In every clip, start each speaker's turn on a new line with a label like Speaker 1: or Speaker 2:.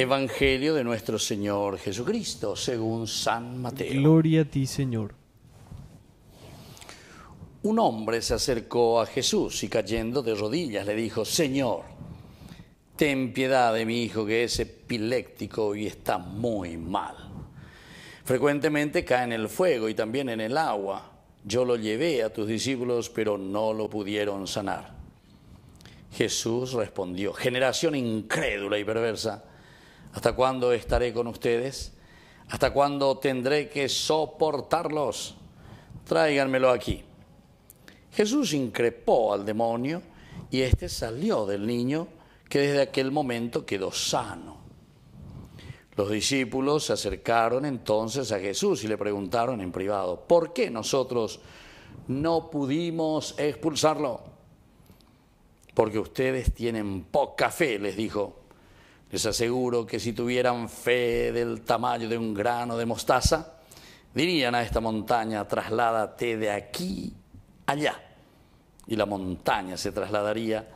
Speaker 1: Evangelio de nuestro Señor Jesucristo, según San Mateo. Gloria a ti, Señor. Un hombre se acercó a Jesús y cayendo de rodillas le dijo, Señor, ten piedad de mi hijo que es epiléptico y está muy mal. Frecuentemente cae en el fuego y también en el agua. Yo lo llevé a tus discípulos, pero no lo pudieron sanar. Jesús respondió, generación incrédula y perversa. ¿Hasta cuándo estaré con ustedes? ¿Hasta cuándo tendré que soportarlos? Tráiganmelo aquí. Jesús increpó al demonio y éste salió del niño que desde aquel momento quedó sano. Los discípulos se acercaron entonces a Jesús y le preguntaron en privado, ¿por qué nosotros no pudimos expulsarlo? Porque ustedes tienen poca fe, les dijo. Les aseguro que si tuvieran fe del tamaño de un grano de mostaza, dirían a esta montaña, trasládate de aquí allá. Y la montaña se trasladaría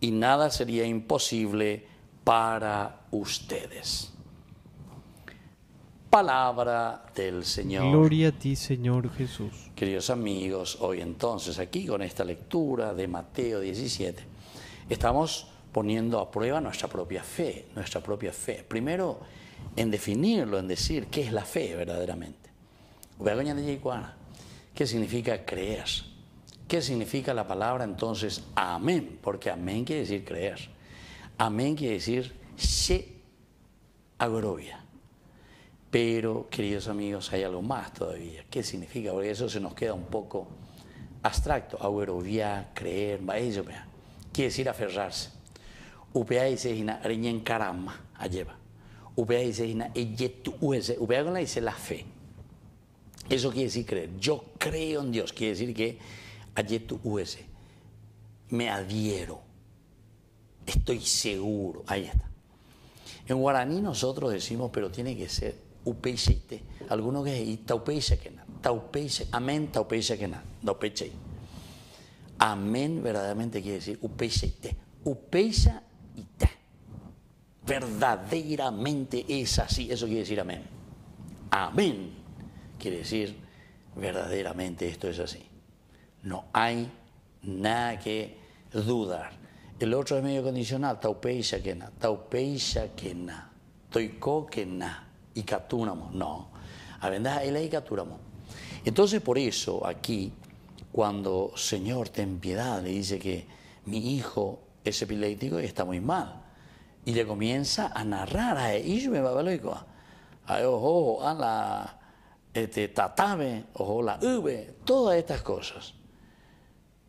Speaker 1: y nada sería imposible para ustedes. Palabra del Señor. Gloria a ti, Señor Jesús. Queridos amigos, hoy entonces aquí con esta lectura de Mateo 17, estamos poniendo a prueba nuestra propia fe, nuestra propia fe. Primero, en definirlo, en decir qué es la fe verdaderamente. ¿Qué significa creer? ¿Qué significa la palabra entonces amén? Porque amén quiere decir creer. Amén quiere decir se agrovia. Pero, queridos amigos, hay algo más todavía. ¿Qué significa? Porque eso se nos queda un poco abstracto. Agrovia, creer, ello, quiere decir aferrarse upea dice hina reñen karama caramba lleva upea dice con la dice la fe eso quiere decir creer yo creo en Dios quiere decir que ayetu us me adhiero estoy seguro ahí está en guaraní nosotros decimos pero tiene que ser upeisite algunos que y taupeise que nada taupeise amén taupeise que nada amén verdaderamente quiere decir upeisite upeisa y Verdaderamente es así. Eso quiere decir amén. Amén quiere decir verdaderamente esto es así. No hay nada que dudar. El otro es medio condicional, taupeisha kena, taupeisha kena, toiko kena, y catúnamo. No, a el y Entonces por eso aquí, cuando Señor ten piedad, le dice que mi hijo es epiléptico y está muy mal. Y le comienza a narrar a me va a ojo, a la este, tatame ojo, la todas estas cosas.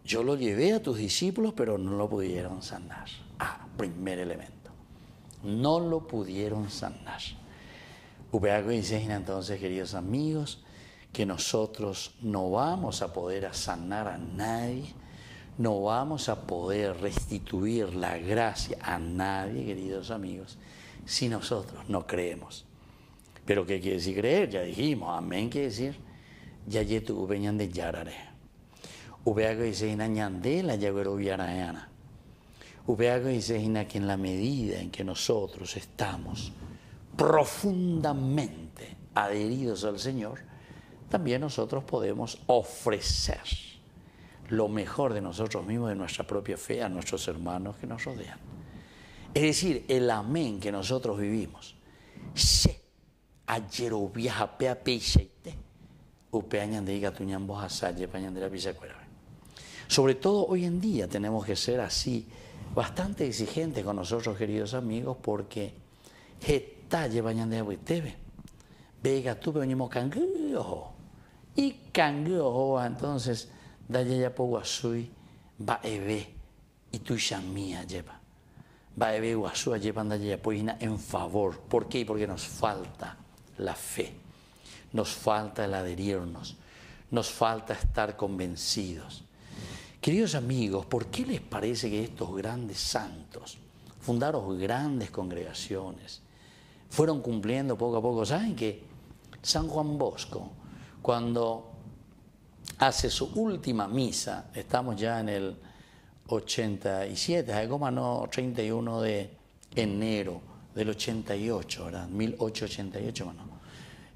Speaker 1: Yo lo llevé a tus discípulos, pero no lo pudieron sanar. Ah, primer elemento. No lo pudieron sanar. Ubeaco dice entonces, queridos amigos, que nosotros no vamos a poder sanar a nadie no vamos a poder restituir la gracia a nadie, queridos amigos, si nosotros no creemos. Pero ¿qué quiere decir creer? Ya dijimos, amén quiere decir, ya yetu de yarare. Ubeago dice la Ubeago dice que en la medida en que nosotros estamos profundamente adheridos al Señor, también nosotros podemos ofrecer lo mejor de nosotros mismos, de nuestra propia fe, a nuestros hermanos que nos rodean. Es decir, el amén que nosotros vivimos. Sobre todo hoy en día tenemos que ser así, bastante exigentes con nosotros, queridos amigos, porque Vega y entonces ya yapo guasui va ebe y tu mía lleva. Va ebe guasua ya en favor. ¿Por qué? Porque nos falta la fe, nos falta el adherirnos, nos falta estar convencidos. Queridos amigos, ¿por qué les parece que estos grandes santos fundaron grandes congregaciones? Fueron cumpliendo poco a poco. ¿Saben que San Juan Bosco, cuando hace su última misa, estamos ya en el 87, no, 31 de enero del 88, ¿verdad? 1888,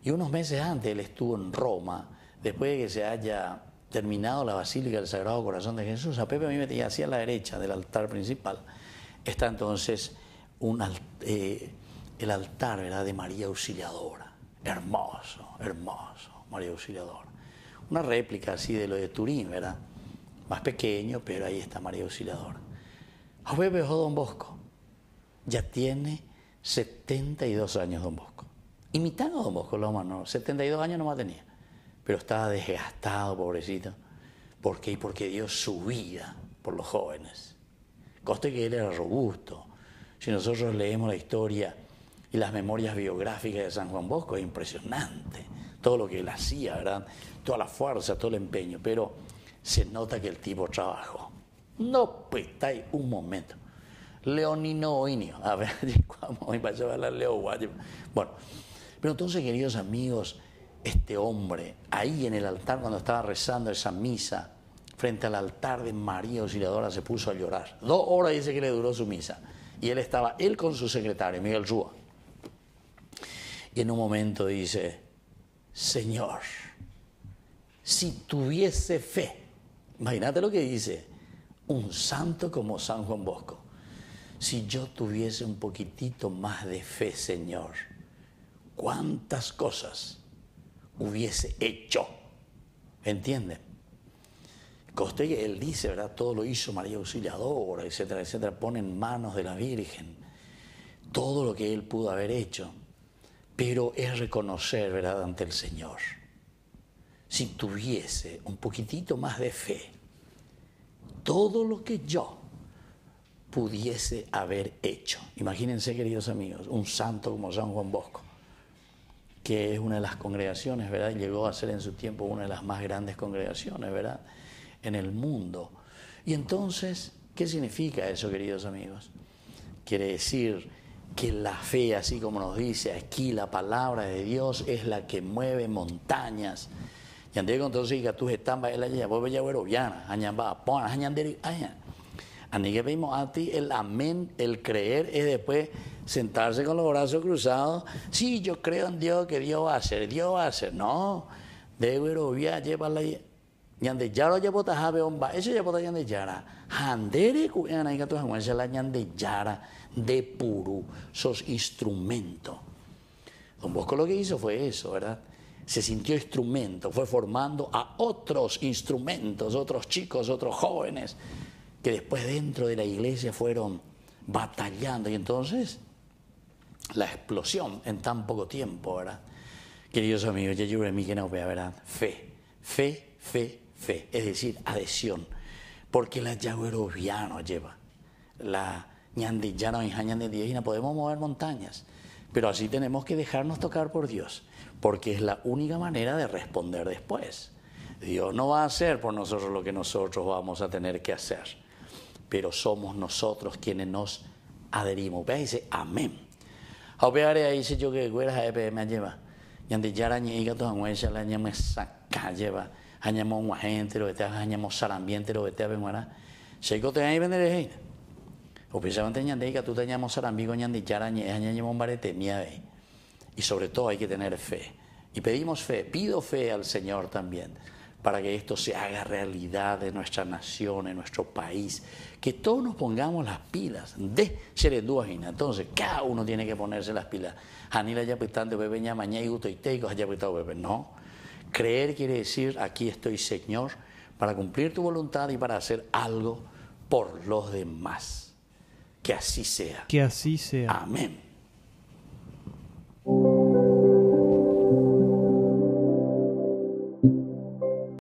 Speaker 1: Y unos meses antes él estuvo en Roma, después de que se haya terminado la Basílica del Sagrado Corazón de Jesús, a Pepe a mí me tenía hacia la derecha del altar principal. Está entonces eh, el altar ¿verdad? de María Auxiliadora. Hermoso, hermoso, María Auxiliadora una réplica así de lo de Turín, ¿verdad? Más pequeño, pero ahí está María Osciladora. Ahora veo Don Bosco. Ya tiene 72 años Don Bosco. Imitando a Don Bosco, lo no, 72 años no más tenía. Pero estaba desgastado, pobrecito. ¿Por qué? Porque dio su vida por los jóvenes. Coste que él era robusto. Si nosotros leemos la historia y las memorias biográficas de San Juan Bosco, es impresionante todo lo que él hacía, ¿verdad? Toda la fuerza, todo el empeño, pero se nota que el tipo trabajó. No pues, está ahí un momento. Leonino Oinio, a ver, me va a Leo Bueno, pero entonces, queridos amigos, este hombre, ahí en el altar, cuando estaba rezando esa misa, frente al altar de María Auxiliadora, se puso a llorar. Dos horas dice que le duró su misa. Y él estaba, él con su secretario, Miguel Rúa. Y en un momento dice, Señor, si tuviese fe, imagínate lo que dice un santo como San Juan Bosco, si yo tuviese un poquitito más de fe, Señor, cuántas cosas hubiese hecho, ¿entiende? Coste que él dice, ¿verdad? Todo lo hizo María Auxiliadora, etcétera, etcétera, pone en manos de la Virgen todo lo que él pudo haber hecho pero es reconocer, ¿verdad?, ante el Señor. Si tuviese un poquitito más de fe, todo lo que yo pudiese haber hecho. Imagínense, queridos amigos, un santo como San Juan Bosco, que es una de las congregaciones, ¿verdad? Llegó a ser en su tiempo una de las más grandes congregaciones, ¿verdad? En el mundo. Y entonces, ¿qué significa eso, queridos amigos? Quiere decir que la fe, así como nos dice aquí la palabra de Dios, es la que mueve montañas. Y andé con todos y tú estambas, él allá, vos veía veroviana, añamba, pon, añanderi, añan. Así que vimos a ti el amén, el creer, es después sentarse con los brazos cruzados. Sí, yo creo en Dios, que Dios va a hacer, Dios va a hacer. No, de lleva la ñande yaro eso ñande yara handere la de puru sos instrumento don Bosco lo que hizo fue eso verdad se sintió instrumento fue formando a otros instrumentos otros chicos otros jóvenes que después dentro de la iglesia fueron batallando y entonces la explosión en tan poco tiempo verdad queridos amigos ya yo mí que no vea verdad fe fe fe fe, es decir, adhesión, porque la yaguerovia nos lleva, la ñandillana y no podemos mover montañas, pero así tenemos que dejarnos tocar por Dios, porque es la única manera de responder después. Dios no va a hacer por nosotros lo que nosotros vamos a tener que hacer, pero somos nosotros quienes nos adherimos. Vea, dice, amén. ahí dice yo que a EPM lleva. la ñiga saca lleva hanyamo guajéntero, betea añamo sarambiéntero, betea bemuera. Seiko te ahí vender ahí. O pensaban te que tú te llamo sarambigo ñandichara, ñañamo barete miave. Y sobre todo hay que tener fe. Y pedimos fe, pido fe al Señor también para que esto se haga realidad en nuestra nación, en nuestro país, que todos nos pongamos las pilas de Serendúajina. Entonces, cada uno tiene que ponerse las pilas. Anila ya pitante bebe ña mañana y gusto y teico, ya pitado bebe. No. Creer quiere decir, aquí estoy Señor, para cumplir tu voluntad y para hacer algo por los demás. Que así sea. Que así sea. Amén.